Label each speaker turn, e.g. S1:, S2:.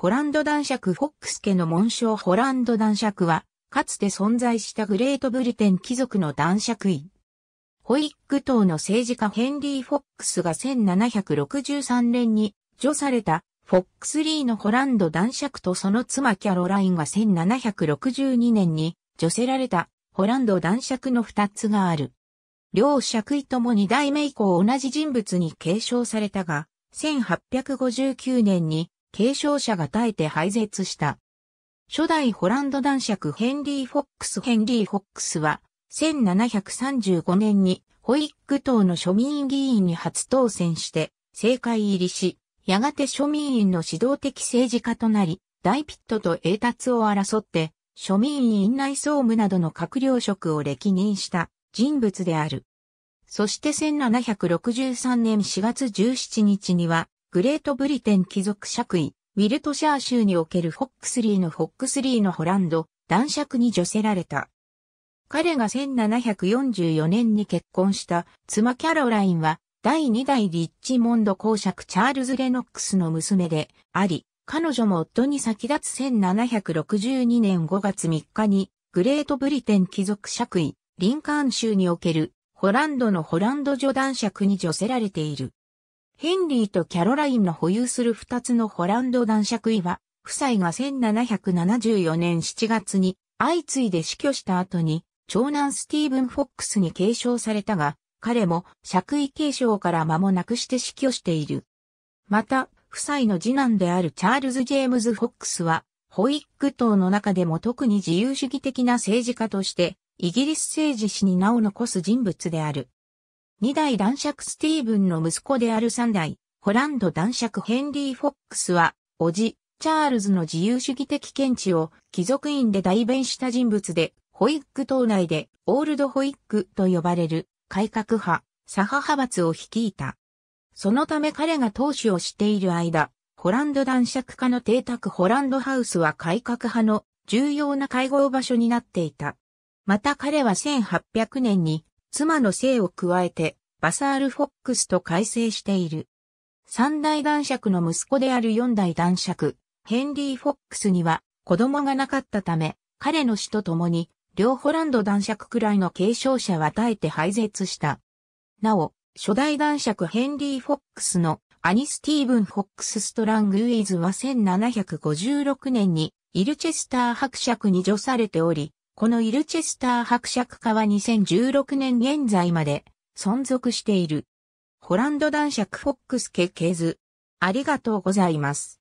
S1: ホランド男爵フォックス家の紋章ホランド男爵は、かつて存在したグレートブリテン貴族の男爵位。ホイック島の政治家ヘンリー・フォックスが1763年に除されたフォックスリーのホランド男爵とその妻キャロラインが1762年に除せられたホランド男爵の二つがある。両爵位とも二代目以降同じ人物に継承されたが、1859年に継承者が耐えて廃絶した。初代ホランド男爵ヘンリー・フォックス・ヘンリー・フォックスは、1735年にホイック党の庶民議員に初当選して、政界入りし、やがて庶民員の指導的政治家となり、大ピットと英達を争って、庶民院内総務などの閣僚職を歴任した人物である。そして1763年4月17日には、グレートブリテン貴族爵位、ウィルトシャー州におけるフォックスリーのフォックスリーのホランド、男爵に除せられた。彼が1744年に結婚した妻キャロラインは第2代リッチモンド公爵チャールズ・レノックスの娘であり、彼女も夫に先立つ1762年5月3日にグレートブリテン貴族爵位、リンカーン州におけるホランドのホランド女男爵に除せられている。ヘンリーとキャロラインの保有する2つのホランド男爵位は、夫妻が1774年7月に相次いで死去した後に、長男スティーブン・フォックスに継承されたが、彼も爵位継承から間もなくして死去している。また、夫妻の次男であるチャールズ・ジェームズ・フォックスは、ホイック党の中でも特に自由主義的な政治家として、イギリス政治史に名を残す人物である。二代男爵スティーブンの息子である三代、ホランド男爵ヘンリー・フォックスは、おじ、チャールズの自由主義的見地を貴族院で代弁した人物で、ホイック党内でオールドホイックと呼ばれる改革派、左派派閥を率いた。そのため彼が党首をしている間、ホランド男爵家の邸宅ホランドハウスは改革派の重要な会合場所になっていた。また彼は1800年に妻の姓を加えて、バサール・フォックスと改正している。三代男爵の息子である四代男爵、ヘンリー・フォックスには子供がなかったため、彼の死と共に、両ホランド男爵くらいの継承者は耐えて廃絶した。なお、初代男爵ヘンリー・フォックスのアニ・スティーブン・フォックス・ストラング・ウィーズは1756年にイルチェスター伯爵に除されており、このイルチェスター伯爵家は2016年現在まで存続している。ホランド男爵フォックス家系図。ありがとうございます。